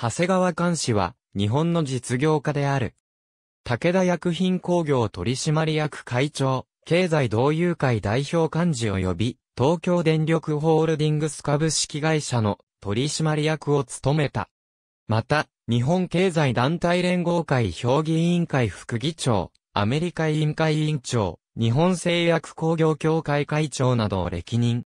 長谷川監視は、日本の実業家である。武田薬品工業取締役会長、経済同友会代表幹事及び、東京電力ホールディングス株式会社の取締役を務めた。また、日本経済団体連合会評議委員会副議長、アメリカ委員会委員長、日本製薬工業協会会長などを歴任。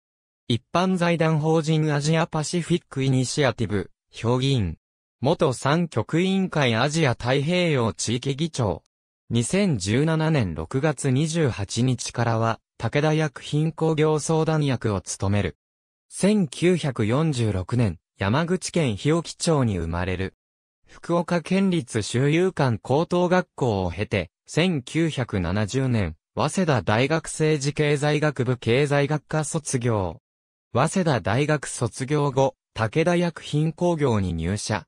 一般財団法人アジアパシフィックイニシアティブ、評議員、元三局委員会アジア太平洋地域議長。2017年6月28日からは、武田薬品工業相談役を務める。1946年、山口県日置町に生まれる。福岡県立周遊館高等学校を経て、1970年、早稲田大学政治経済学部経済学科卒業。早稲田大学卒業後、武田薬品工業に入社。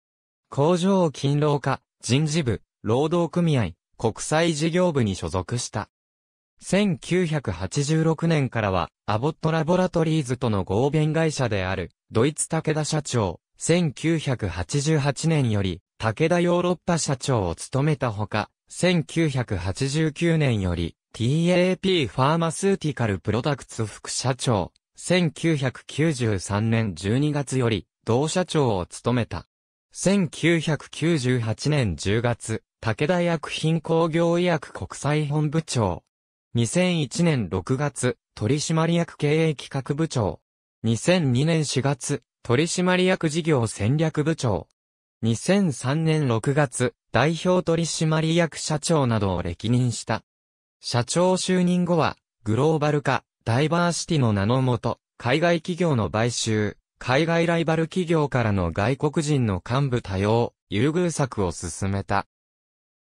工場勤労課、人事部、労働組合、国際事業部に所属した。1986年からは、アボットラボラトリーズとの合弁会社である、ドイツ武田社長、1988年より、武田ヨーロッパ社長を務めたほか、1989年より、TAP ファーマスーティカルプロダクツ副社長、1993年12月より、同社長を務めた。1998年10月、武田薬品工業医薬国際本部長。2001年6月、取締役経営企画部長。2002年4月、取締役事業戦略部長。2003年6月、代表取締役社長などを歴任した。社長就任後は、グローバル化、ダイバーシティの名のもと、海外企業の買収、海外ライバル企業からの外国人の幹部多様、優遇策を進めた。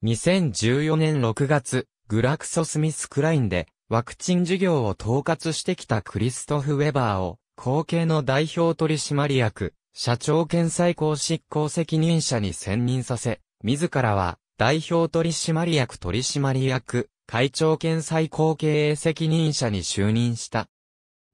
2014年6月、グラクソスミスクラインで、ワクチン事業を統括してきたクリストフ・ウェバーを、後継の代表取締役、社長兼最高執行責任者に選任させ、自らは、代表取締役取締役、会長兼最高経営責任者に就任した。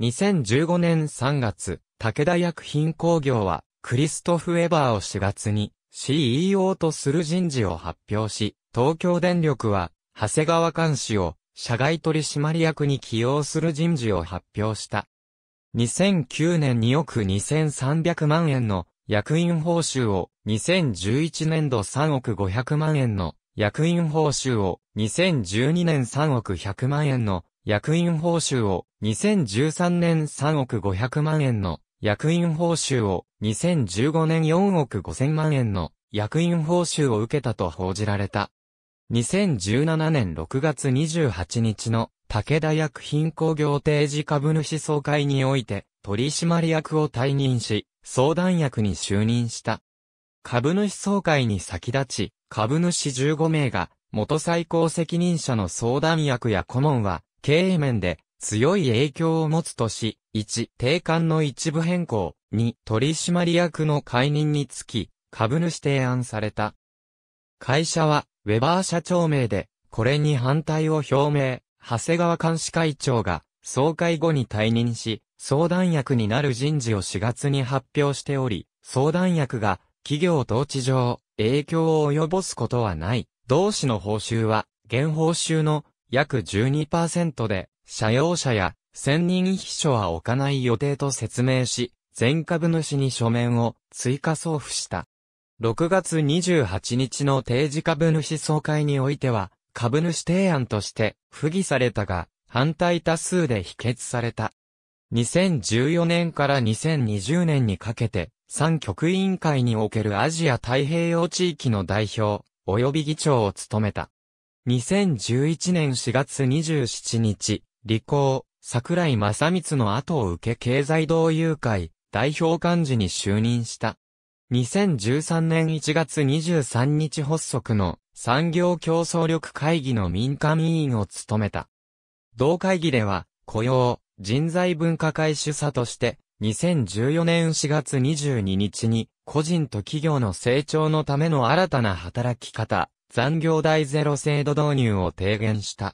2015年3月、武田薬品工業は、クリストフ・エバーを4月に CEO とする人事を発表し、東京電力は、長谷川監視を社外取締役に起用する人事を発表した。2009年2億2300万円の役員報酬を2011年度3億500万円の役員報酬を2012年3億100万円の役員報酬を2013年3億500万円の役員報酬を2015年4億5000万円の役員報酬を受けたと報じられた。2017年6月28日の武田薬品工業定時株主総会において取締役を退任し、相談役に就任した。株主総会に先立ち、株主15名が元最高責任者の相談役や顧問は経営面で強い影響を持つとし、1、定款の一部変更、2、取締役の解任につき、株主提案された。会社は、ウェバー社長名で、これに反対を表明、長谷川監視会長が、総会後に退任し、相談役になる人事を4月に発表しており、相談役が、企業統治上、影響を及ぼすことはない。同志の報酬は、現報酬の約12%で、社用車や専任秘書は置かない予定と説明し、全株主に書面を追加送付した。6月28日の定時株主総会においては、株主提案として不義されたが、反対多数で否決された。2014年から2020年にかけて、三局委員会におけるアジア太平洋地域の代表、及び議長を務めた。2011年4月27日、理工、桜井正光の後を受け経済同友会、代表幹事に就任した。2013年1月23日発足の産業競争力会議の民間委員を務めた。同会議では、雇用、人材分科会主査として、2014年4月22日に、個人と企業の成長のための新たな働き方、残業代ゼロ制度導入を提言した。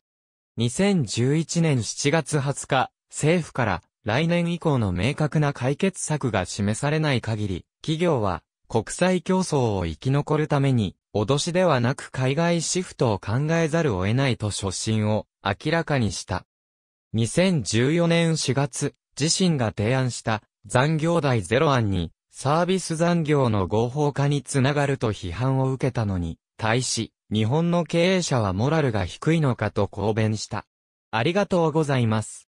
2011年7月20日、政府から来年以降の明確な解決策が示されない限り、企業は国際競争を生き残るために、脅しではなく海外シフトを考えざるを得ないと初心を明らかにした。2014年4月、自身が提案した残業代ゼロ案にサービス残業の合法化につながると批判を受けたのに、対し、日本の経営者はモラルが低いのかと抗弁した。ありがとうございます。